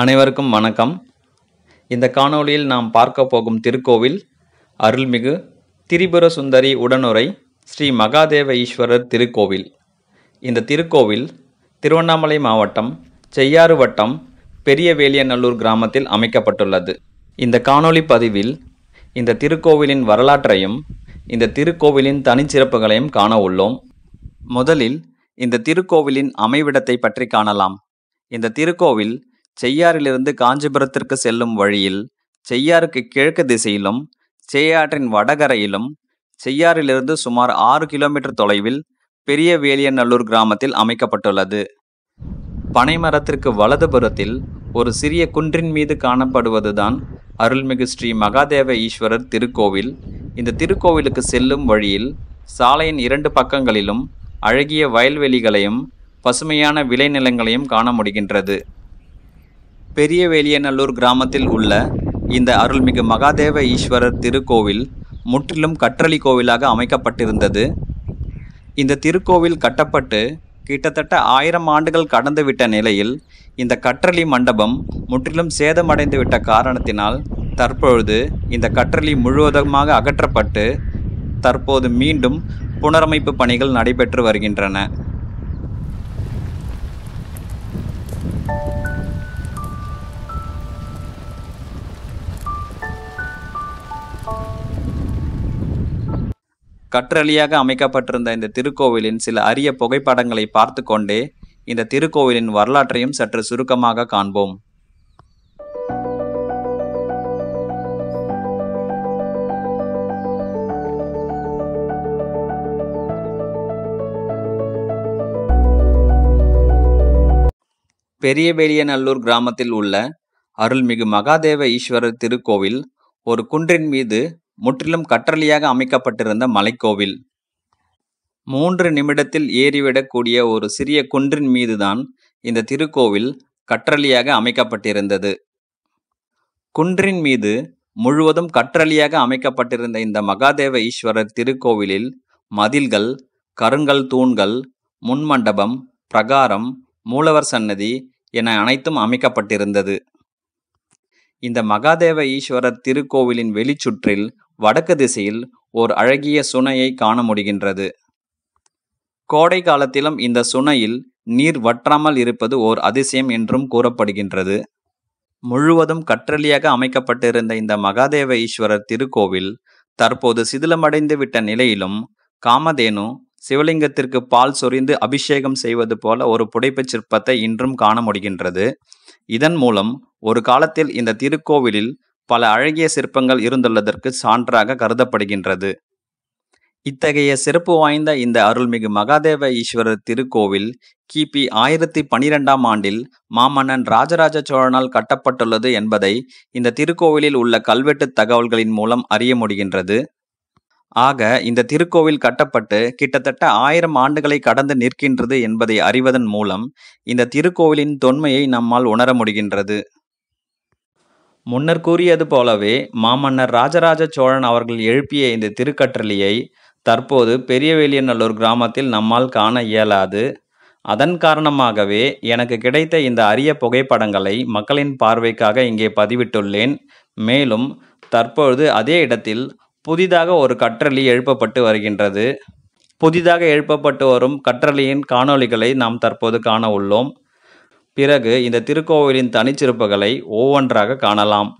அனைவருக்கும் வணக்கம் இந்த காணொளியில் நாம் பார்க்க போகும் திருக்கோவில் அருள்மிகு திரிபுர சுந்தரி உடனுரை ஸ்ரீ மகாதேவ ஈஸ்வரர் திருக்கோவில் இந்த திருக்கோவில் திருவண்ணாமலை மாவட்டம் செய்யாறு வட்டம் பெரிய வேலியநல்லூர் கிராமத்தில் அமைக்கப்பட்டுள்ளது இந்த காணொளி பதிவில் இந்த திருக்கோவிலின் வரலாற்றையும் இந்த திருக்கோவிலின் தனிச்சிறப்புகளையும் காண உள்ளோம் முதலில் இந்த திருக்கோவிலின் அமைவிடத்தை பற்றி காணலாம் இந்த திருக்கோவில் செய்யாறிலிருந்து காஞ்சிபுரத்திற்கு செல்லும் வழியில் செய்யாருக்கு கிழக்கு திசையிலும் செய்யாற்றின் வடகரையிலும் செய்யாறிலிருந்து சுமார் ஆறு கிலோமீட்டர் தொலைவில் பெரிய வேலியநல்லூர் கிராமத்தில் அமைக்கப்பட்டுள்ளது பனைமரத்திற்கு வலதுபுறத்தில் ஒரு சிறிய குன்றின் மீது காணப்படுவதுதான் அருள்மிகு ஸ்ரீ மகாதேவ ஈஸ்வரர் திருக்கோவில் இந்த திருக்கோவிலுக்கு செல்லும் வழியில் சாலையின் இரண்டு பக்கங்களிலும் அழகிய வயல்வெளிகளையும் பசுமையான விளைநிலங்களையும் காண முடிகின்றது பெரிய வேலியநல்லூர் கிராமத்தில் உள்ள இந்த அருள்மிகு மகாதேவ ஈஸ்வரர் திருக்கோவில் முற்றிலும் கற்றளி கோவிலாக அமைக்கப்பட்டிருந்தது இந்த திருக்கோவில் கட்டப்பட்டு கிட்டத்தட்ட ஆயிரம் ஆண்டுகள் கடந்துவிட்ட நிலையில் இந்த கற்றளி மண்டபம் முற்றிலும் சேதமடைந்துவிட்ட காரணத்தினால் தற்பொழுது இந்த கற்றளி முழுவதுமாக அகற்றப்பட்டு தற்போது மீண்டும் புனரமைப்பு பணிகள் நடைபெற்று வருகின்றன கற்றளியாக அமைக்கப்பட்டிருந்த இந்த திருக்கோவிலின் சில அரிய புகைப்படங்களை பார்த்து கொண்டே இந்த திருக்கோவிலின் வரலாற்றையும் சற்று சுருக்கமாக காண்போம் பெரியநல்லூர் கிராமத்தில் உள்ள அருள்மிகு மகாதேவ ஈஸ்வரர் திருக்கோவில் ஒரு குன்றின் மீது முற்றிலும் கற்றலியாக அமைக்கப்பட்டிருந்த மலைக்கோவில் மூன்று நிமிடத்தில் ஏறிவிடக்கூடிய ஒரு சிறிய குன்றின் மீதுதான் இந்த திருக்கோவில் கற்றலியாக அமைக்கப்பட்டிருந்தது குன்றின் மீது முழுவதும் கற்றலியாக அமைக்கப்பட்டிருந்த இந்த மகாதேவ ஈஸ்வரர் திருக்கோவிலில் மதில்கள் கருங்கல் தூண்கள் முன்மண்டபம் பிரகாரம் மூலவர் சன்னதி என அனைத்தும் அமைக்கப்பட்டிருந்தது இந்த மகாதேவ ஈஸ்வரர் திருக்கோவிலின் வெளிச்சுற்றில் வடக்கு திசையில் ஓர் அழகிய சுனையை காண முடிகின்றது கோடை காலத்திலும் இந்த சுனையில் நீர் வற்றாமல் இருப்பது ஓர் அதிசயம் என்றும் கூறப்படுகின்றது முழுவதும் கற்றலியாக அமைக்கப்பட்டிருந்த இந்த மகாதேவ ஈஸ்வரர் திருக்கோவில் தற்போது சிதிலமடைந்து விட்ட நிலையிலும் காமதேனு சிவலிங்கத்திற்கு பால் சொரிந்து அபிஷேகம் செய்வது போல ஒரு புடைப்பு சிற்பத்தை இன்றும் காண முடிகின்றது இதன் மூலம் ஒரு காலத்தில் இந்த திருக்கோவிலில் பல அழகிய சிற்பங்கள் இருந்துள்ளதற்கு சான்றாக கருதப்படுகின்றது இத்தகைய சிறப்பு வாய்ந்த இந்த அருள்மிகு மகாதேவ ஈஸ்வரர் திருக்கோவில் கிபி ஆயிரத்தி பனிரெண்டாம் ஆண்டில் மாமன்னன் ராஜராஜ சோழனால் கட்டப்பட்டுள்ளது என்பதை இந்த திருக்கோவிலில் உள்ள கல்வெட்டு தகவல்களின் மூலம் அறிய முடிகின்றது ஆக இந்த திருக்கோவில் கட்டப்பட்டு கிட்டத்தட்ட ஆயிரம் ஆண்டுகளை கடந்து நிற்கின்றது என்பதை அறிவதன் மூலம் இந்த திருக்கோவிலின் தொன்மையை நம்மால் உணர முடிகின்றது முன்னர் கூறியது போலவே மாமன்னர் ராஜராஜ சோழன் அவர்கள் எழுப்பிய இந்த திருக்கற்றலியை தற்போது பெரியவேலியநல்லூர் கிராமத்தில் நம்மால் காண இயலாது அதன் காரணமாகவே எனக்கு கிடைத்த இந்த அரிய புகைப்படங்களை மக்களின் பார்வைக்காக இங்கே பதிவிட்டுள்ளேன் மேலும் தற்பொழுது அதே இடத்தில் புதிதாக ஒரு கற்றலி எழுப்பப்பட்டு வருகின்றது புதிதாக எழுப்பப்பட்டு வரும் கற்றலியின் காணொளிகளை நாம் தற்போது காண உள்ளோம் பிறகு இந்த திருக்கோவிலின் தனிச்சிறப்புகளை ஒவ்வொன்றாக காணலாம்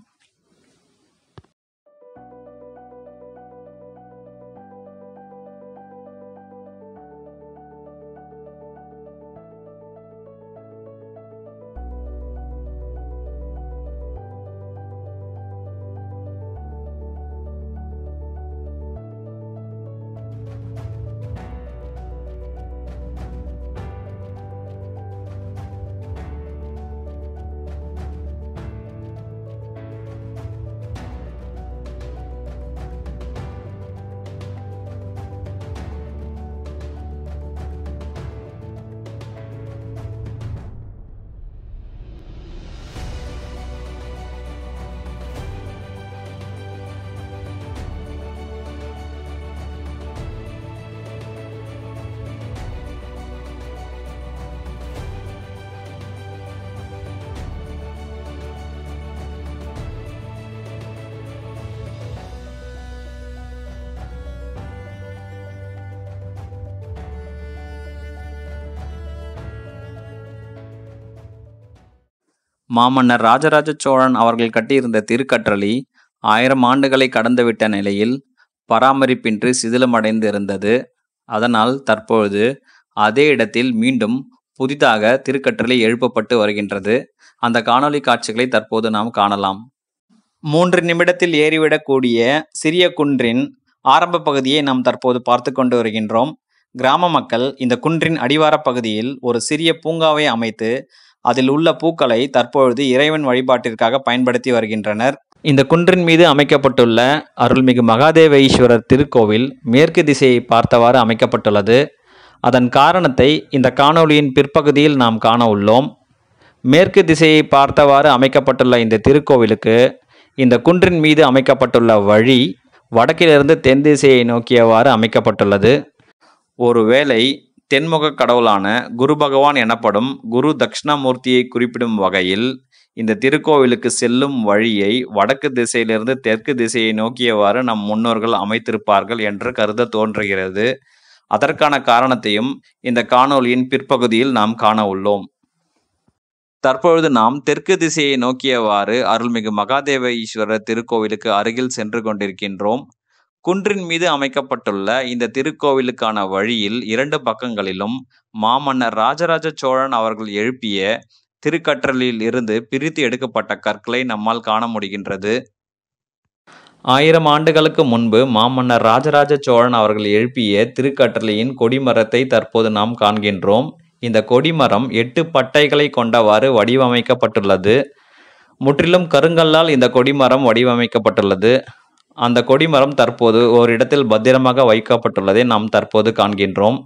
மாமன்னர் ராஜராஜ சோழன் அவர்கள் கட்டியிருந்த திருக்கற்றளி ஆயிரம் ஆண்டுகளை கடந்துவிட்ட நிலையில் பராமரிப்பின்றி சிதிலமடைந்து இருந்தது அதனால் தற்பொழுது அதே இடத்தில் மீண்டும் புதிதாக திருக்கற்றளி எழுப்பப்பட்டு வருகின்றது அந்த காணொலி காட்சிகளை தற்போது நாம் காணலாம் மூன்று நிமிடத்தில் ஏறிவிடக்கூடிய சிறிய குன்றின் ஆரம்ப பகுதியை நாம் தற்போது பார்த்து கொண்டு வருகின்றோம் கிராம மக்கள் இந்த குன்றின் அடிவார பகுதியில் ஒரு சிறிய பூங்காவை அமைத்து அதில் உள்ள பூக்களை தற்பொழுது இறைவன் வழிபாட்டிற்காக பயன்படுத்தி வருகின்றனர் இந்த குன்றின் மீது அமைக்கப்பட்டுள்ள அருள்மிகு மகாதேவ ஈஸ்வரர் திருக்கோவில் மேற்கு திசையை பார்த்தவாறு அமைக்கப்பட்டுள்ளது அதன் காரணத்தை இந்த காணொளியின் பிற்பகுதியில் நாம் காண உள்ளோம் மேற்கு திசையை பார்த்தவாறு அமைக்கப்பட்டுள்ள இந்த திருக்கோவிலுக்கு இந்த குன்றின் மீது அமைக்கப்பட்டுள்ள வழி வடக்கிலிருந்து தென் திசையை நோக்கியவாறு அமைக்கப்பட்டுள்ளது ஒருவேளை தென்முக கடவுளான குரு பகவான் எனப்படும் குரு தட்சிணாமூர்த்தியை குறிப்பிடும் வகையில் இந்த திருக்கோவிலுக்கு செல்லும் வழியை வடக்கு திசையிலிருந்து தெற்கு திசையை நோக்கியவாறு நம் முன்னோர்கள் அமைத்திருப்பார்கள் என்று கருத தோன்றுகிறது அதற்கான காரணத்தையும் இந்த காணொலியின் பிற்பகுதியில் நாம் காண உள்ளோம் தற்பொழுது நாம் தெற்கு திசையை நோக்கியவாறு அருள்மிகு மகாதேவ ஈஸ்வரர் திருக்கோவிலுக்கு அருகில் சென்று கொண்டிருக்கின்றோம் குன்றின் மீது அமைக்கப்பட்டுள்ள இந்த திருக்கோவிலுக்கான வழியில் இரண்டு பக்கங்களிலும் மாமன்னர் ராஜராஜ சோழன் அவர்கள் எழுப்பிய திருக்கற்றலில் இருந்து பிரித்து எடுக்கப்பட்ட கற்களை நம்மால் காண முடிகின்றது ஆயிரம் ஆண்டுகளுக்கு முன்பு மாமன்னர் ராஜராஜ சோழன் அவர்கள் எழுப்பிய திருக்கற்றலியின் கொடிமரத்தை தற்போது நாம் காண்கின்றோம் இந்த கொடிமரம் எட்டு பட்டைகளை கொண்டவாறு வடிவமைக்கப்பட்டுள்ளது முற்றிலும் கருங்கல்லால் இந்த கொடிமரம் வடிவமைக்கப்பட்டுள்ளது அந்த கொடிமரம் தற்போது ஒரு இடத்தில் பத்திரமாக வைக்கப்பட்டுள்ளதை நாம் தற்போது காண்கின்றோம்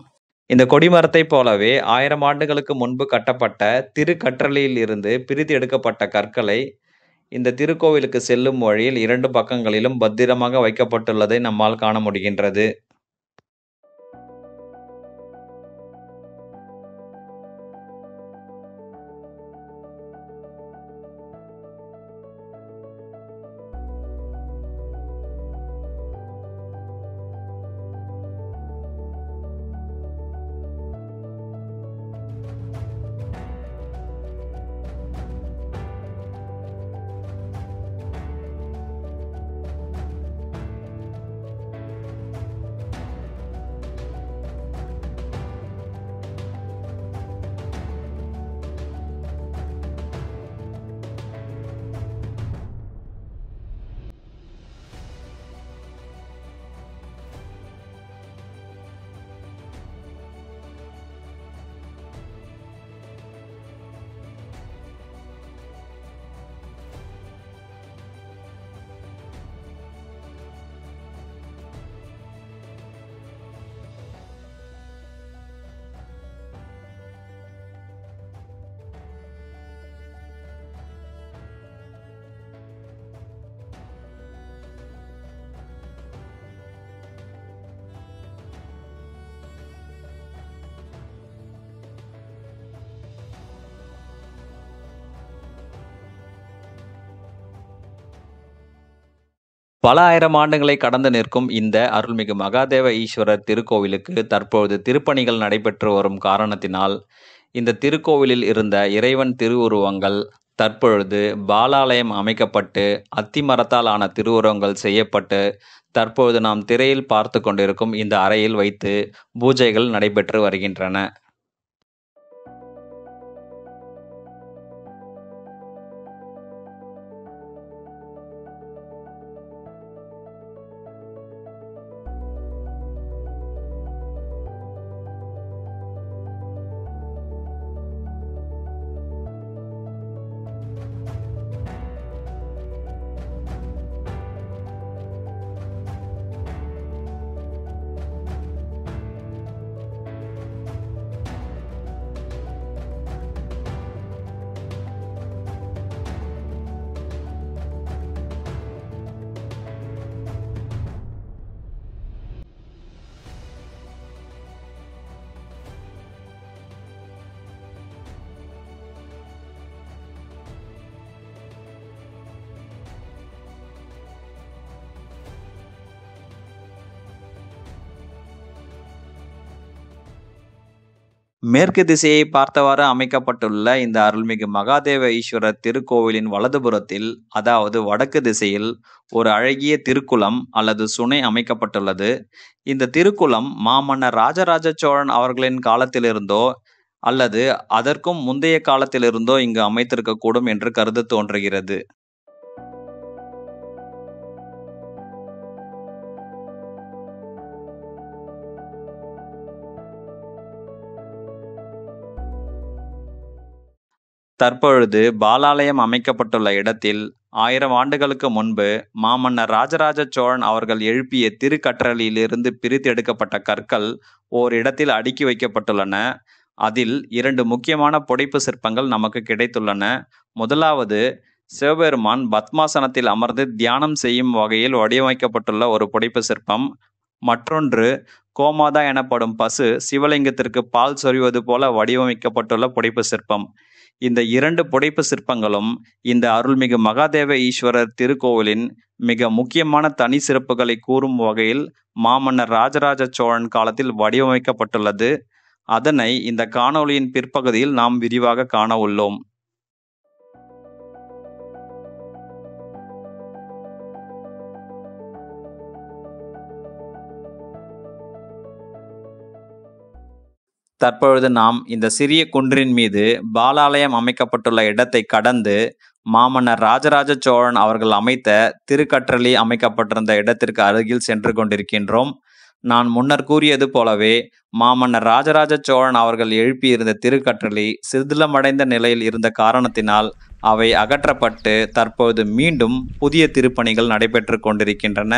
இந்த கொடிமரத்தை போலவே ஆயிரம் ஆண்டுகளுக்கு முன்பு கட்டப்பட்ட திருக்கற்றளியில் இருந்து பிரித்து எடுக்கப்பட்ட கற்களை இந்த திருக்கோவிலுக்கு செல்லும் வழியில் இரண்டு பக்கங்களிலும் பத்திரமாக வைக்கப்பட்டுள்ளதை நம்மால் காண முடிகின்றது பல ஆயிரம் ஆண்டுகளை கடந்து நிற்கும் இந்த அருள்மிகு மகாதேவ ஈஸ்வரர் திருக்கோவிலுக்கு தற்பொழுது திருப்பணிகள் நடைபெற்று வரும் காரணத்தினால் இந்த திருக்கோவிலில் இருந்த இறைவன் திருவுருவங்கள் தற்பொழுது பாலாலயம் அமைக்கப்பட்டு அத்திமரத்தால் ஆன திருவுருவங்கள் செய்யப்பட்டு தற்பொழுது நாம் திரையில் பார்த்து கொண்டிருக்கும் இந்த அறையில் வைத்து பூஜைகள் நடைபெற்று வருகின்றன மேற்கு திசையை பார்த்தவாறு அமைக்கப்பட்டுள்ள இந்த அருள்மிகு மகாதேவ ஈஸ்வரர் திருக்கோவிலின் வலதுபுறத்தில் அதாவது வடக்கு திசையில் ஒரு அழகிய திருக்குளம் அல்லது சுனை அமைக்கப்பட்டுள்ளது இந்த திருக்குளம் மாமன்னர் ராஜராஜ சோழன் அவர்களின் காலத்திலிருந்தோ அல்லது அதற்கும் முந்தைய காலத்திலிருந்தோ இங்கு அமைத்திருக்கக்கூடும் என்று கருத தோன்றுகிறது தற்பொழுது பாலாலயம் அமைக்கப்பட்டுள்ள இடத்தில் ஆயிரம் ஆண்டுகளுக்கு முன்பு மாமன்னர் ராஜராஜ சோழன் அவர்கள் எழுப்பிய திருக்கற்றலியிலிருந்து எடுக்கப்பட்ட கற்கள் ஓர் இடத்தில் அடுக்கி வைக்கப்பட்டுள்ளன அதில் இரண்டு முக்கியமான புடைப்பு சிற்பங்கள் நமக்கு கிடைத்துள்ளன முதலாவது சிவபெருமான் பத்மாசனத்தில் அமர்ந்து தியானம் செய்யும் வகையில் வடிவமைக்கப்பட்டுள்ள ஒரு புடைப்பு சிற்பம் மற்றொன்று கோமாதா எனப்படும் பசு சிவலிங்கத்திற்கு பால் சொரிவது போல வடிவமைக்கப்பட்டுள்ள புடைப்பு சிற்பம் இந்த இரண்டு புடைப்பு சிற்பங்களும் இந்த அருள்மிகு மகாதேவ ஈஸ்வரர் திருக்கோவிலின் மிக முக்கியமான தனி சிறப்புகளை கூறும் வகையில் மாமன்னர் ராஜராஜ சோழன் காலத்தில் வடிவமைக்கப்பட்டுள்ளது அதனை இந்த காணொளியின் பிற்பகுதியில் நாம் விரிவாக காண உள்ளோம் தற்பொழுது நாம் இந்த சிறிய குன்றின் மீது பாலாலயம் அமைக்கப்பட்டுள்ள இடத்தை கடந்து மாமன்னர் ராஜராஜ சோழன் அவர்கள் அமைத்த திருக்கற்றளி அமைக்கப்பட்டிருந்த இடத்திற்கு அருகில் சென்று கொண்டிருக்கின்றோம் நான் முன்னர் கூறியது போலவே மாமன்னர் ராஜராஜ சோழன் அவர்கள் எழுப்பியிருந்த திருக்கற்றளி சிதிலமடைந்த நிலையில் இருந்த காரணத்தினால் அவை அகற்றப்பட்டு தற்போது மீண்டும் புதிய திருப்பணிகள் நடைபெற்று கொண்டிருக்கின்றன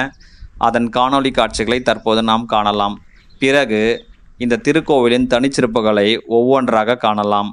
அதன் காணொளி காட்சிகளை தற்போது நாம் காணலாம் பிறகு இந்த திருக்கோவிலின் தனிச்சிறப்புகளை ஒவ்வொன்றாக காணலாம்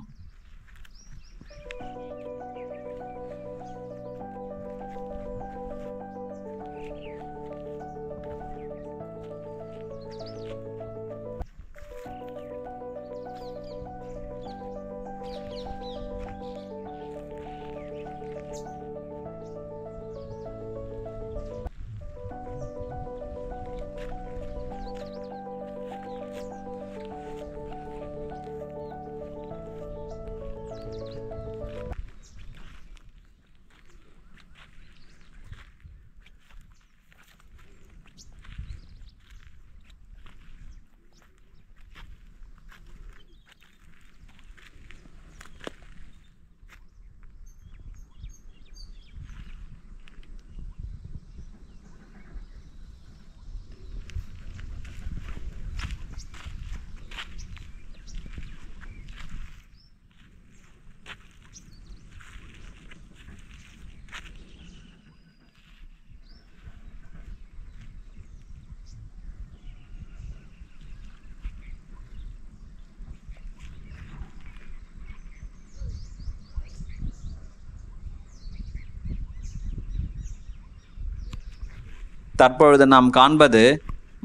தற்பொழுது நாம் காண்பது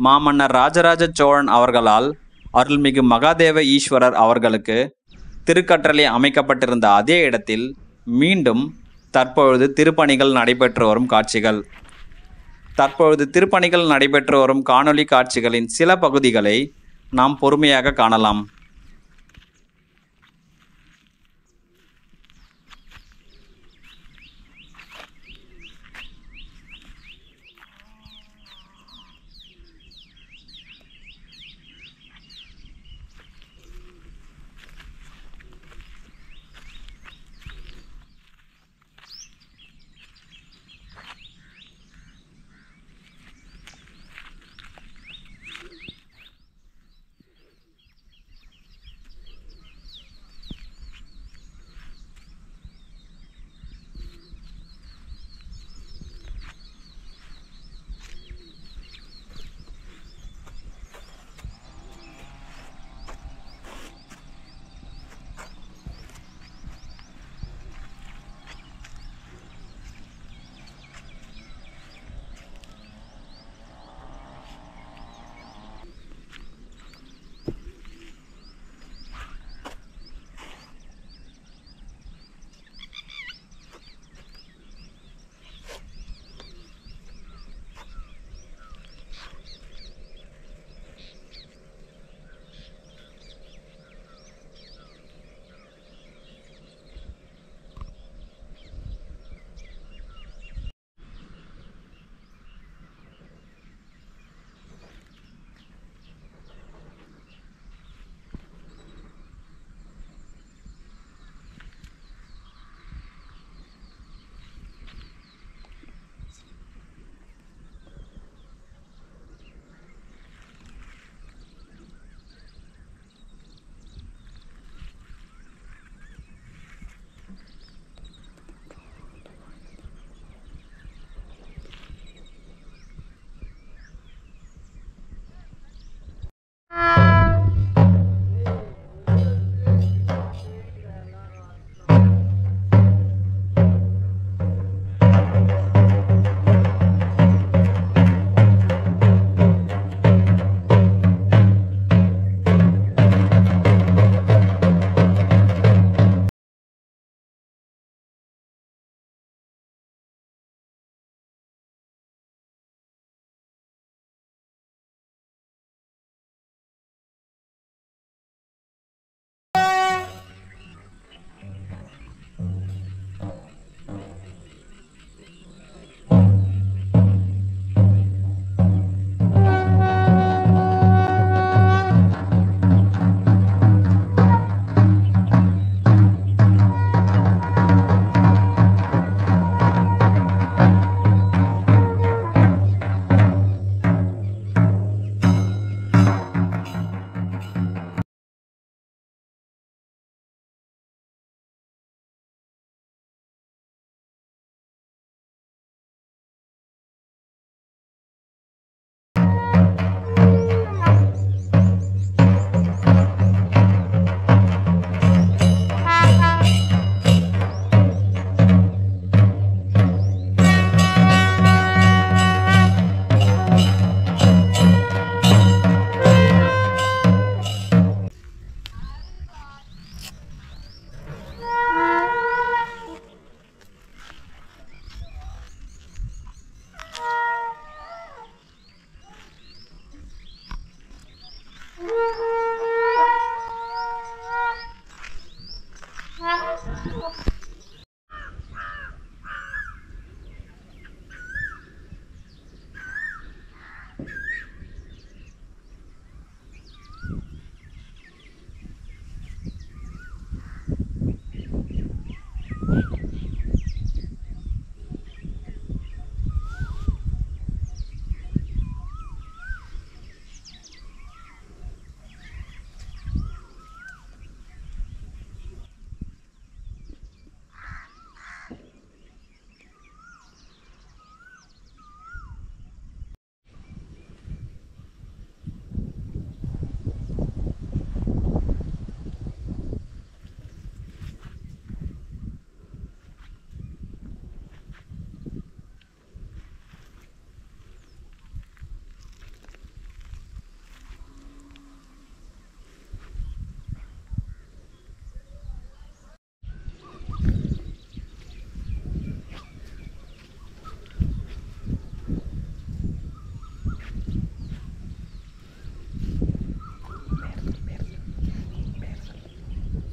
மாமன்னர் ராஜராஜ சோழன் அவர்களால் அருள்மிகு மகாதேவ ஈஸ்வரர் அவர்களுக்கு திருக்கற்றளை அமைக்கப்பட்டிருந்த அதே இடத்தில் மீண்டும் தற்பொழுது திருப்பணிகள் நடைபெற்று வரும் காட்சிகள் தற்பொழுது திருப்பணிகள் நடைபெற்று வரும் காணொளி காட்சிகளின் சில பகுதிகளை நாம் பொறுமையாக காணலாம்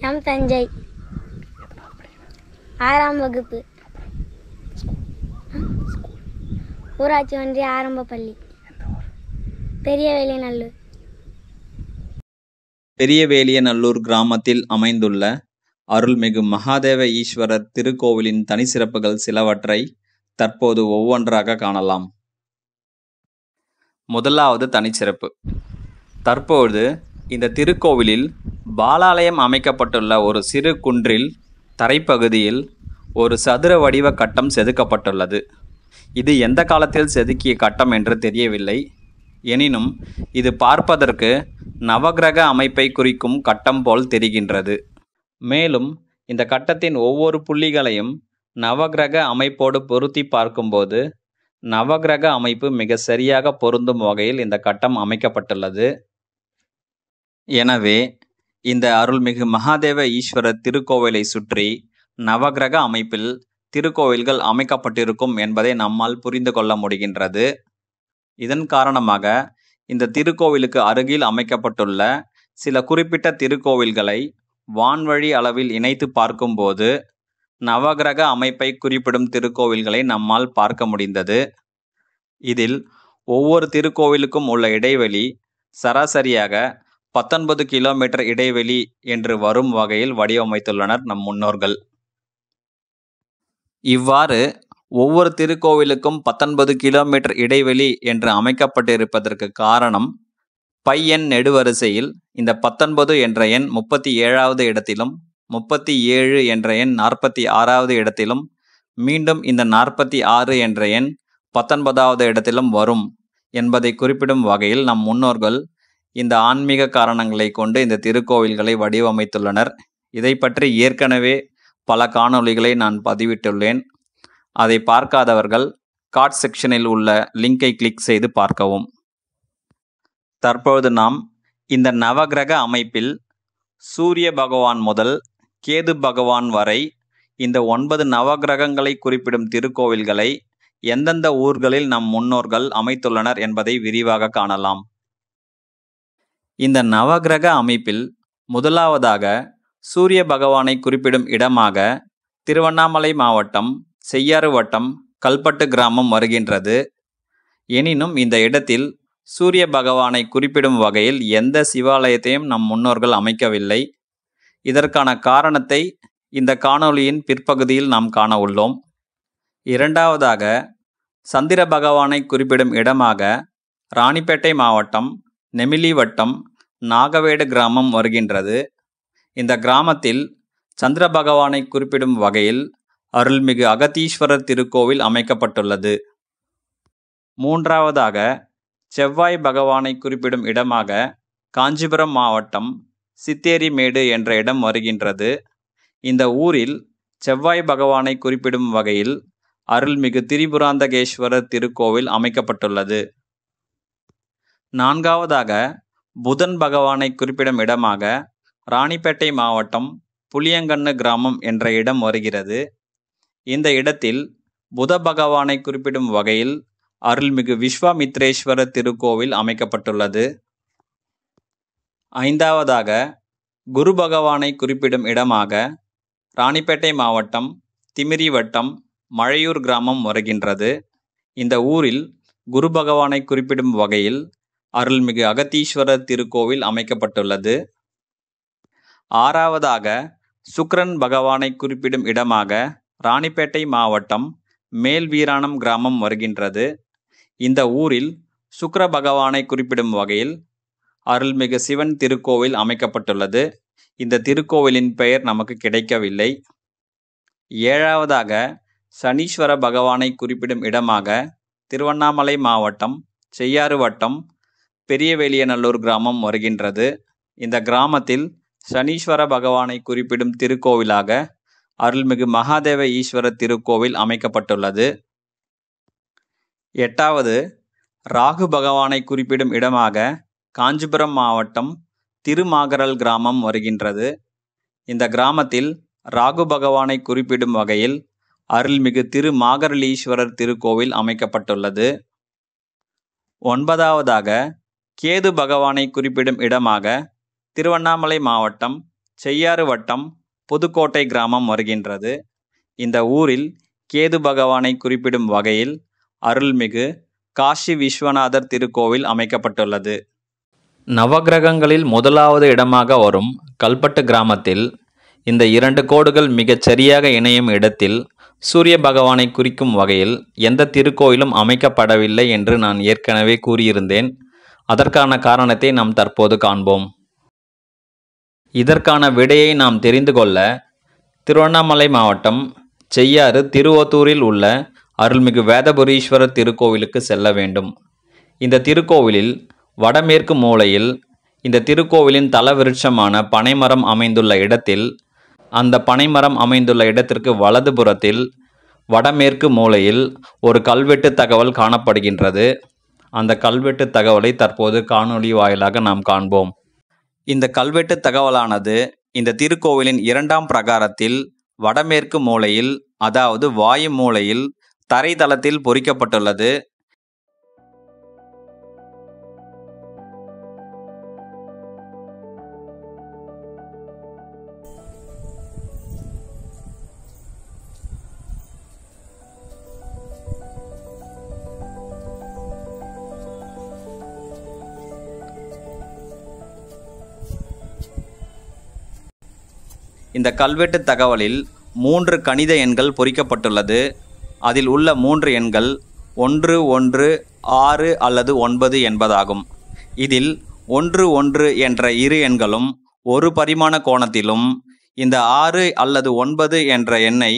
நம் தஞ்சை ஆறாம் வகுப்பு ஊராட்சி ஒன்றிய ஆரம்ப பள்ளி பெரியவேலியநல்லூர் நல்லூர் கிராமத்தில் அமைந்துள்ள அருள்மிகு மகாதேவ ஈஸ்வரர் திருக்கோவிலின் தனி சிறப்புகள் சிலவற்றை தற்போது ஒவ்வொன்றாக காணலாம் முதலாவது தனிச்சிறப்பு தற்போது இந்த திருக்கோவிலில் பாலாலயம் அமைக்கப்பட்டுள்ள ஒரு சிறு குன்றில் தரைப்பகுதியில் ஒரு சதுர வடிவ கட்டம் செதுக்கப்பட்டுள்ளது இது எந்த காலத்தில் செதுக்கிய கட்டம் என்று தெரியவில்லை எனினும் இது பார்ப்பதற்கு நவகிரக அமைப்பை குறிக்கும் கட்டம் போல் தெரிகின்றது மேலும் இந்த கட்டத்தின் ஒவ்வொரு புள்ளிகளையும் நவகிரக அமைப்போடு பொருத்தி பார்க்கும்போது நவகிரக அமைப்பு மிக சரியாக பொருந்தும் வகையில் இந்த கட்டம் அமைக்கப்பட்டுள்ளது எனவே இந்த அருள்மிகு மகாதேவ ஈஸ்வரர் திருக்கோவிலை சுற்றி நவகிரக அமைப்பில் திருக்கோவில்கள் அமைக்கப்பட்டிருக்கும் என்பதை நம்மால் புரிந்து கொள்ள முடிகின்றது இதன் காரணமாக இந்த திருக்கோவிலுக்கு அருகில் அமைக்கப்பட்டுள்ள சில குறிப்பிட்ட திருக்கோவில்களை வான்வழி அளவில் இணைத்து பார்க்கும்போது நவகிரக அமைப்பை குறிப்பிடும் திருக்கோவில்களை நம்மால் பார்க்க முடிந்தது இதில் ஒவ்வொரு திருக்கோவிலுக்கும் உள்ள இடைவெளி சராசரியாக பத்தொன்பது கிலோமீட்டர் இடைவெளி என்று வரும் வகையில் வடிவமைத்துள்ளனர் நம் முன்னோர்கள் இவ்வாறு ஒவ்வொரு திருக்கோவிலுக்கும் பத்தொன்பது கிலோமீட்டர் இடைவெளி என்று அமைக்கப்பட்டிருப்பதற்கு காரணம் பையன் நெடுவரிசையில் இந்த பத்தொன்பது என்ற எண் முப்பத்தி ஏழாவது இடத்திலும் முப்பத்தி ஏழு என்ற எண் நாற்பத்தி ஆறாவது இடத்திலும் மீண்டும் இந்த நாற்பத்தி ஆறு என்ற எண் பத்தொன்பதாவது இடத்திலும் வரும் என்பதை குறிப்பிடும் வகையில் நம் முன்னோர்கள் இந்த ஆன்மீக காரணங்களை கொண்டு இந்த திருக்கோவில்களை வடிவமைத்துள்ளனர் இதை பற்றி ஏற்கனவே பல காணொளிகளை நான் பதிவிட்டுள்ளேன் அதை பார்க்காதவர்கள் கார்ட் செக்ஷனில் உள்ள லிங்கை கிளிக் செய்து பார்க்கவும் தற்பொழுது நாம் இந்த நவகிரக அமைப்பில் சூரிய பகவான் முதல் கேது பகவான் வரை இந்த ஒன்பது நவகிரகங்களை குறிப்பிடும் திருக்கோவில்களை எந்தெந்த ஊர்களில் நம் முன்னோர்கள் அமைத்துள்ளனர் என்பதை விரிவாக காணலாம் இந்த நவகிரக அமைப்பில் முதலாவதாக சூரிய பகவானை குறிப்பிடும் இடமாக திருவண்ணாமலை மாவட்டம் செய்யாறு வட்டம் கல்பட்டு கிராமம் வருகின்றது எனினும் இந்த இடத்தில் சூரிய பகவானை குறிப்பிடும் வகையில் எந்த சிவாலயத்தையும் நம் முன்னோர்கள் அமைக்கவில்லை இதற்கான காரணத்தை இந்த காணொளியின் பிற்பகுதியில் நாம் காண உள்ளோம் இரண்டாவதாக சந்திர பகவானை குறிப்பிடும் இடமாக ராணிப்பேட்டை மாவட்டம் நெமிலி வட்டம் நாகவேடு கிராமம் வருகின்றது இந்த கிராமத்தில் சந்திர பகவானை குறிப்பிடும் வகையில் அருள்மிகு அகத்தீஸ்வரர் திருக்கோவில் அமைக்கப்பட்டுள்ளது மூன்றாவதாக செவ்வாய் பகவானை குறிப்பிடும் இடமாக காஞ்சிபுரம் மாவட்டம் சித்தேரிமேடு என்ற இடம் வருகின்றது இந்த ஊரில் செவ்வாய் பகவானை குறிப்பிடும் வகையில் அருள்மிகு திரிபுராந்தகேஸ்வரர் திருக்கோவில் அமைக்கப்பட்டுள்ளது நான்காவதாக புதன் பகவானை குறிப்பிடும் இடமாக ராணிப்பேட்டை மாவட்டம் புளியங்கண்ணு கிராமம் என்ற இடம் வருகிறது இந்த இடத்தில் புத பகவானை குறிப்பிடும் வகையில் அருள்மிகு விஸ்வாமித்ரேஸ்வர திருக்கோவில் அமைக்கப்பட்டுள்ளது ஐந்தாவதாக குரு பகவானை குறிப்பிடும் இடமாக ராணிப்பேட்டை மாவட்டம் திமிரி வட்டம் மழையூர் கிராமம் வருகின்றது இந்த ஊரில் குரு பகவானை குறிப்பிடும் வகையில் அருள்மிகு அகத்தீஸ்வரர் திருக்கோவில் அமைக்கப்பட்டுள்ளது ஆறாவதாக சுக்ரன் பகவானை குறிப்பிடும் இடமாக ராணிப்பேட்டை மாவட்டம் மேல்வீராணம் கிராமம் வருகின்றது இந்த ஊரில் சுக்ர பகவானை குறிப்பிடும் வகையில் அருள்மிகு சிவன் திருக்கோவில் அமைக்கப்பட்டுள்ளது இந்த திருக்கோவிலின் பெயர் நமக்கு கிடைக்கவில்லை ஏழாவதாக சனீஸ்வர பகவானை குறிப்பிடும் இடமாக திருவண்ணாமலை மாவட்டம் செய்யாறு வட்டம் பெரியவேலியநல்லூர் கிராமம் வருகின்றது இந்த கிராமத்தில் சனீஸ்வர பகவானை குறிப்பிடும் திருக்கோவிலாக அருள்மிகு மகாதேவ ஈஸ்வர திருக்கோவில் அமைக்கப்பட்டுள்ளது எட்டாவது ராகு பகவானை குறிப்பிடும் இடமாக காஞ்சிபுரம் மாவட்டம் திருமாகரல் கிராமம் வருகின்றது இந்த கிராமத்தில் ராகு பகவானை குறிப்பிடும் வகையில் அருள்மிகு திரு மாகரலீஸ்வரர் திருக்கோவில் அமைக்கப்பட்டுள்ளது ஒன்பதாவதாக கேது பகவானை குறிப்பிடும் இடமாக திருவண்ணாமலை மாவட்டம் செய்யாறு வட்டம் புதுக்கோட்டை கிராமம் வருகின்றது இந்த ஊரில் கேது பகவானை குறிப்பிடும் வகையில் அருள்மிகு காஷி விஸ்வநாதர் திருக்கோவில் அமைக்கப்பட்டுள்ளது நவகிரகங்களில் முதலாவது இடமாக வரும் கல்பட்டு கிராமத்தில் இந்த இரண்டு கோடுகள் மிகச் சரியாக இணையும் இடத்தில் சூரிய பகவானை குறிக்கும் வகையில் எந்த திருக்கோயிலும் அமைக்கப்படவில்லை என்று நான் ஏற்கனவே கூறியிருந்தேன் அதற்கான காரணத்தை நாம் தற்போது காண்போம் இதற்கான விடையை நாம் தெரிந்து கொள்ள திருவண்ணாமலை மாவட்டம் செய்யாறு திருவத்தூரில் உள்ள அருள்மிகு வேதபுரீஸ்வரர் திருக்கோவிலுக்கு செல்ல வேண்டும் இந்த திருக்கோவிலில் வடமேற்கு மூலையில் இந்த திருக்கோவிலின் தலவிருட்சமான பனைமரம் அமைந்துள்ள இடத்தில் அந்த பனைமரம் அமைந்துள்ள இடத்திற்கு வலதுபுறத்தில் வடமேற்கு மூலையில் ஒரு கல்வெட்டு தகவல் காணப்படுகின்றது அந்த கல்வெட்டு தகவலை தற்போது காணொளி வாயிலாக நாம் காண்போம் இந்த கல்வெட்டு தகவலானது இந்த திருக்கோவிலின் இரண்டாம் பிரகாரத்தில் வடமேற்கு மூலையில் அதாவது வாயு மூலையில் தரைதளத்தில் பொறிக்கப்பட்டுள்ளது இந்த கல்வெட்டு தகவலில் மூன்று கணித எண்கள் பொறிக்கப்பட்டுள்ளது அதில் உள்ள மூன்று எண்கள் ஒன்று ஒன்று ஆறு அல்லது ஒன்பது என்பதாகும் இதில் ஒன்று ஒன்று என்ற இரு எண்களும் ஒரு பரிமாண கோணத்திலும் இந்த ஆறு அல்லது ஒன்பது என்ற எண்ணை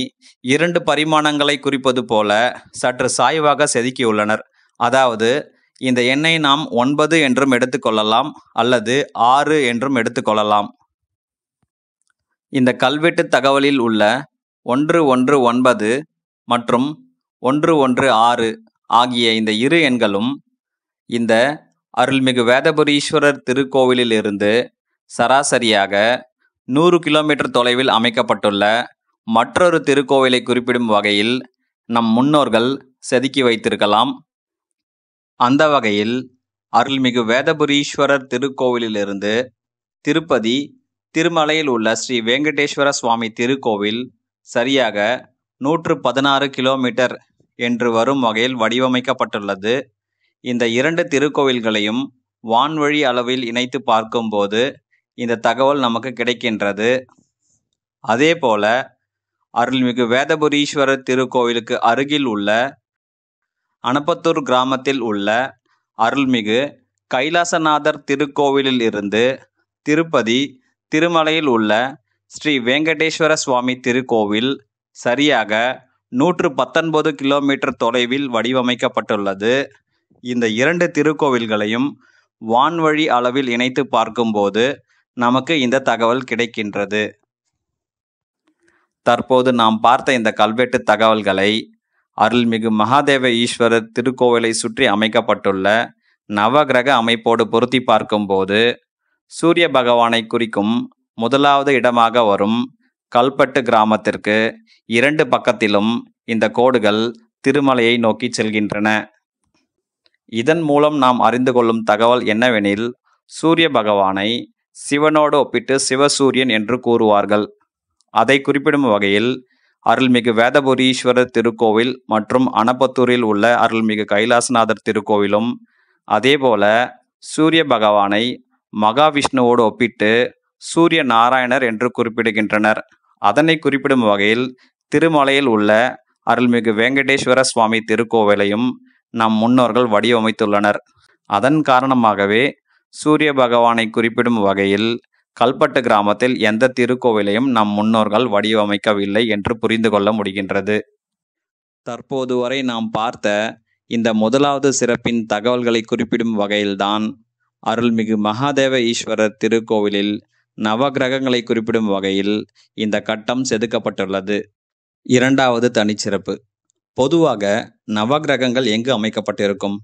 இரண்டு பரிமாணங்களை குறிப்பது போல சற்று சாய்வாக செதுக்கியுள்ளனர் அதாவது இந்த எண்ணை நாம் ஒன்பது என்றும் எடுத்துக்கொள்ளலாம் அல்லது ஆறு என்றும் எடுத்துக்கொள்ளலாம் இந்த கல்வெட்டு தகவலில் உள்ள ஒன்று ஒன்று ஒன்பது மற்றும் ஒன்று ஒன்று ஆறு ஆகிய இந்த இரு எண்களும் இந்த அருள்மிகு வேதபுரீஸ்வரர் திருக்கோவிலிலிருந்து சராசரியாக நூறு கிலோமீட்டர் தொலைவில் அமைக்கப்பட்டுள்ள மற்றொரு திருக்கோவிலை குறிப்பிடும் வகையில் நம் முன்னோர்கள் செதுக்கி வைத்திருக்கலாம் அந்த வகையில் அருள்மிகு வேதபுரீஸ்வரர் திருக்கோவிலிலிருந்து திருப்பதி திருமலையில் உள்ள ஸ்ரீ வெங்கடேஸ்வர சுவாமி திருக்கோவில் சரியாக நூற்று பதினாறு கிலோமீட்டர் என்று வரும் வகையில் வடிவமைக்கப்பட்டுள்ளது இந்த இரண்டு திருக்கோவில்களையும் வான்வழி அளவில் இணைத்து பார்க்கும்போது இந்த தகவல் நமக்கு கிடைக்கின்றது அதே போல அருள்மிகு வேதபுரீஸ்வரர் திருக்கோவிலுக்கு அருகில் உள்ள அனப்பத்தூர் கிராமத்தில் உள்ள அருள்மிகு கைலாசநாதர் திருக்கோவிலில் இருந்து திருப்பதி திருமலையில் உள்ள ஸ்ரீ வேங்கடேஸ்வர சுவாமி திருக்கோவில் சரியாக நூற்று பத்தொன்பது கிலோமீட்டர் தொலைவில் வடிவமைக்கப்பட்டுள்ளது இந்த இரண்டு திருக்கோவில்களையும் வான்வழி அளவில் இணைத்து பார்க்கும்போது நமக்கு இந்த தகவல் கிடைக்கின்றது தற்போது நாம் பார்த்த இந்த கல்வெட்டு தகவல்களை அருள்மிகு மகாதேவ ஈஸ்வரர் திருக்கோவிலை சுற்றி அமைக்கப்பட்டுள்ள நவகிரக அமைப்போடு பொருத்தி பார்க்கும்போது சூரிய பகவானை குறிக்கும் முதலாவது இடமாக வரும் கல்பட்டு கிராமத்திற்கு இரண்டு பக்கத்திலும் இந்த கோடுகள் திருமலையை நோக்கி செல்கின்றன இதன் மூலம் நாம் அறிந்து கொள்ளும் தகவல் என்னவெனில் சூரிய பகவானை சிவனோடு ஒப்பிட்டு சிவசூரியன் என்று கூறுவார்கள் அதை குறிப்பிடும் வகையில் அருள்மிகு வேதபுரீஸ்வரர் திருக்கோவில் மற்றும் அனப்பத்தூரில் உள்ள அருள்மிகு கைலாசநாதர் திருக்கோவிலும் அதேபோல சூரிய பகவானை மகாவிஷ்ணுவோடு ஒப்பிட்டு சூரிய நாராயணர் என்று குறிப்பிடுகின்றனர் அதனை குறிப்பிடும் வகையில் திருமலையில் உள்ள அருள்மிகு வெங்கடேஸ்வர சுவாமி திருக்கோவிலையும் நம் முன்னோர்கள் வடிவமைத்துள்ளனர் அதன் காரணமாகவே சூரிய பகவானை குறிப்பிடும் வகையில் கல்பட்டு கிராமத்தில் எந்த திருக்கோவிலையும் நம் முன்னோர்கள் வடிவமைக்கவில்லை என்று புரிந்து கொள்ள முடிகின்றது தற்போது வரை நாம் பார்த்த இந்த முதலாவது சிறப்பின் தகவல்களை குறிப்பிடும் வகையில்தான் அருள்மிகு மகாதேவ ஈஸ்வரர் திருக்கோவிலில் நவகிரகங்களை குறிப்பிடும் வகையில் இந்த கட்டம் செதுக்கப்பட்டுள்ளது இரண்டாவது தனிச்சிறப்பு பொதுவாக நவகிரகங்கள் எங்கு அமைக்கப்பட்டிருக்கும்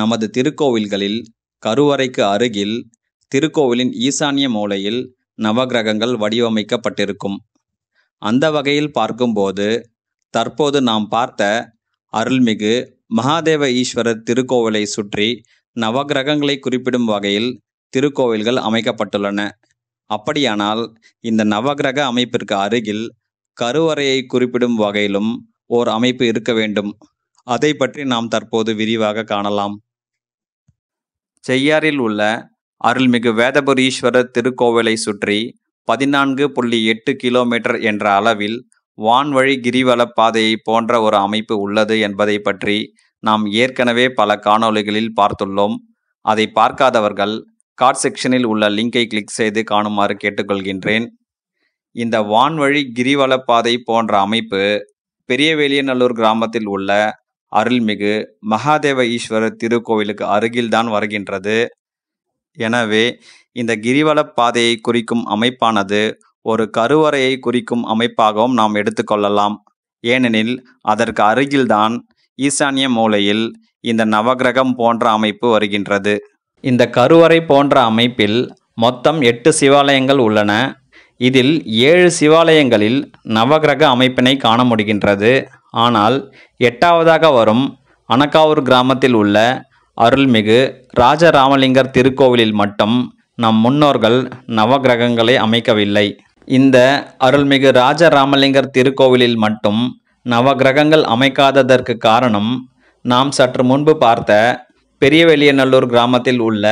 நமது திருக்கோவில்களில் கருவறைக்கு அருகில் திருக்கோவிலின் ஈசானிய மூலையில் நவகிரகங்கள் வடிவமைக்கப்பட்டிருக்கும் அந்த வகையில் பார்க்கும்போது தற்போது நாம் பார்த்த அருள்மிகு மகாதேவ ஈஸ்வரர் திருக்கோவிலை சுற்றி நவகிரகங்களை குறிப்பிடும் வகையில் திருக்கோவில்கள் அமைக்கப்பட்டுள்ளன அப்படியானால் இந்த நவகிரக அமைப்பிற்கு அருகில் கருவறையை குறிப்பிடும் வகையிலும் ஓர் அமைப்பு இருக்க வேண்டும் அதை பற்றி நாம் தற்போது விரிவாக காணலாம் செய்யாரில் உள்ள அருள்மிகு வேதபுரீஸ்வரர் திருக்கோவிலை சுற்றி பதினான்கு புள்ளி எட்டு கிலோமீட்டர் என்ற அளவில் வான்வழி கிரிவல பாதையை போன்ற ஒரு அமைப்பு உள்ளது என்பதை பற்றி நாம் ஏற்கனவே பல காணொளிகளில் பார்த்துள்ளோம் அதை பார்க்காதவர்கள் கார்ட் செக்ஷனில் உள்ள லிங்கை கிளிக் செய்து காணுமாறு கேட்டுக்கொள்கின்றேன் இந்த வான்வழி கிரிவலப்பாதை போன்ற அமைப்பு பெரியவேலியநல்லூர் கிராமத்தில் உள்ள அருள்மிகு மகாதேவ ஈஸ்வரர் திருக்கோவிலுக்கு அருகில்தான் வருகின்றது எனவே இந்த கிரிவல பாதையை குறிக்கும் அமைப்பானது ஒரு கருவறையை குறிக்கும் அமைப்பாகவும் நாம் எடுத்துக்கொள்ளலாம் ஏனெனில் அதற்கு அருகில்தான் ஈசான்ய மூலையில் இந்த நவகிரகம் போன்ற அமைப்பு வருகின்றது இந்த கருவறை போன்ற அமைப்பில் மொத்தம் எட்டு சிவாலயங்கள் உள்ளன இதில் ஏழு சிவாலயங்களில் நவகிரக அமைப்பினை காண முடிகின்றது ஆனால் எட்டாவதாக வரும் அனக்காவூர் கிராமத்தில் உள்ள அருள்மிகு ராஜராமலிங்கர் திருக்கோவிலில் மட்டும் நம் முன்னோர்கள் நவகிரகங்களை அமைக்கவில்லை இந்த அருள்மிகு ராஜராமலிங்கர் திருக்கோவிலில் மட்டும் நவகிரகங்கள் அமைக்காததற்கு காரணம் நாம் சற்று முன்பு பார்த்த பெரியவெளியநல்லூர் கிராமத்தில் உள்ள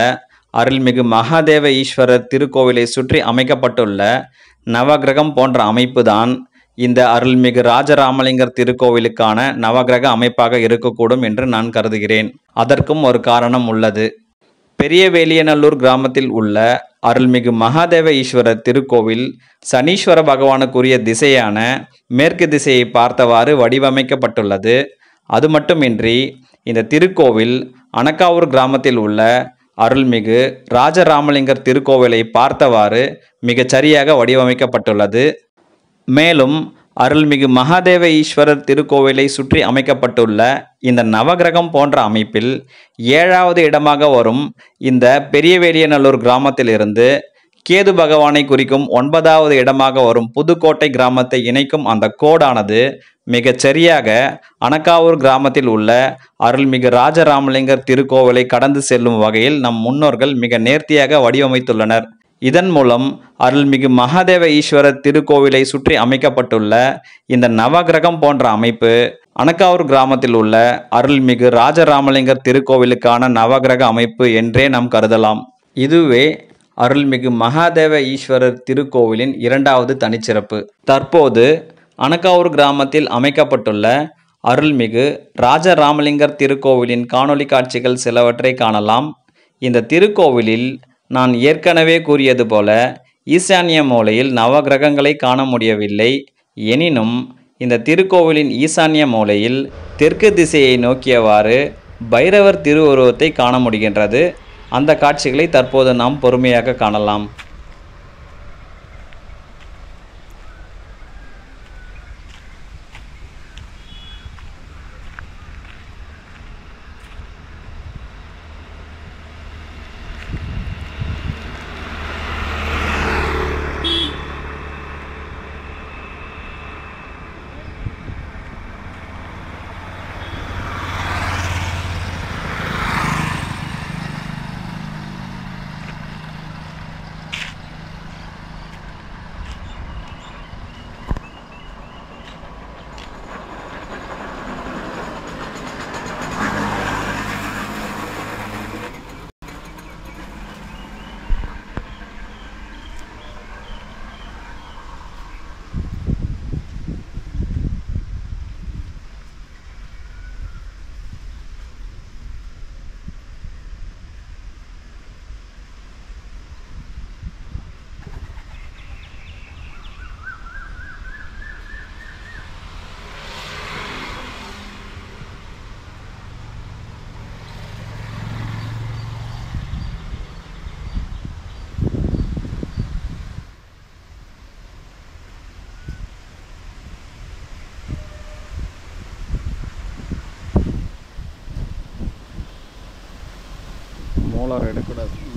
அருள்மிகு மகாதேவ ஈஸ்வரர் திருக்கோவிலை சுற்றி அமைக்கப்பட்டுள்ள நவகிரகம் போன்ற அமைப்புதான் இந்த அருள்மிகு ராஜராமலிங்கர் திருக்கோவிலுக்கான நவகிரக அமைப்பாக இருக்கக்கூடும் என்று நான் கருதுகிறேன் அதற்கும் ஒரு காரணம் உள்ளது வேலியநல்லூர் கிராமத்தில் உள்ள அருள்மிகு மகாதேவ ஈஸ்வரர் திருக்கோவில் சனீஸ்வர பகவானுக்குரிய திசையான மேற்கு திசையை பார்த்தவாறு வடிவமைக்கப்பட்டுள்ளது அது மட்டுமின்றி இந்த திருக்கோவில் அனக்காவூர் கிராமத்தில் உள்ள அருள்மிகு ராஜராமலிங்கர் திருக்கோவிலை பார்த்தவாறு மிகச்சரியாக வடிவமைக்கப்பட்டுள்ளது மேலும் அருள்மிகு மகாதேவ ஈஸ்வரர் திருக்கோவிலை சுற்றி அமைக்கப்பட்டுள்ள இந்த நவகிரகம் போன்ற அமைப்பில் ஏழாவது இடமாக வரும் இந்த பெரியவேலியநல்லூர் கிராமத்திலிருந்து கேது பகவானை குறிக்கும் ஒன்பதாவது இடமாக வரும் புதுக்கோட்டை கிராமத்தை இணைக்கும் அந்த கோடானது மிகச் சரியாக அனக்காவூர் கிராமத்தில் உள்ள அருள்மிகு ராஜராமலிங்கர் திருக்கோவிலை கடந்து செல்லும் வகையில் நம் முன்னோர்கள் மிக நேர்த்தியாக வடிவமைத்துள்ளனர் இதன் மூலம் அருள்மிகு மகாதேவ ஈஸ்வரர் திருக்கோவிலை சுற்றி அமைக்கப்பட்டுள்ள இந்த நவகிரகம் போன்ற அமைப்பு அனக்காவூர் கிராமத்தில் உள்ள அருள்மிகு ராஜராமலிங்கர் திருக்கோவிலுக்கான நவகிரக அமைப்பு என்றே நாம் கருதலாம் இதுவே அருள்மிகு மகாதேவ ஈஸ்வரர் திருக்கோவிலின் இரண்டாவது தனிச்சிறப்பு தற்போது அனக்காவூர் கிராமத்தில் அமைக்கப்பட்டுள்ள அருள்மிகு ராஜராமலிங்கர் திருக்கோவிலின் காணொளி காட்சிகள் சிலவற்றை காணலாம் இந்த திருக்கோவிலில் நான் ஏற்கனவே கூறியது போல ஈசான்ய மூலையில் நவகிரகங்களை காண முடியவில்லை எனினும் இந்த திருக்கோவிலின் ஈசான்ய மூலையில் தெற்கு திசையை நோக்கியவாறு பைரவர் திருவுருவத்தை காண முடிகின்றது அந்த காட்சிகளை தற்போது நாம் பொறுமையாக காணலாம் மோலார் எடுக்கக்கூடாது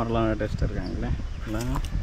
மரலாம் டேஸ்ட்டாக இருக்காங்களே எல்லாம்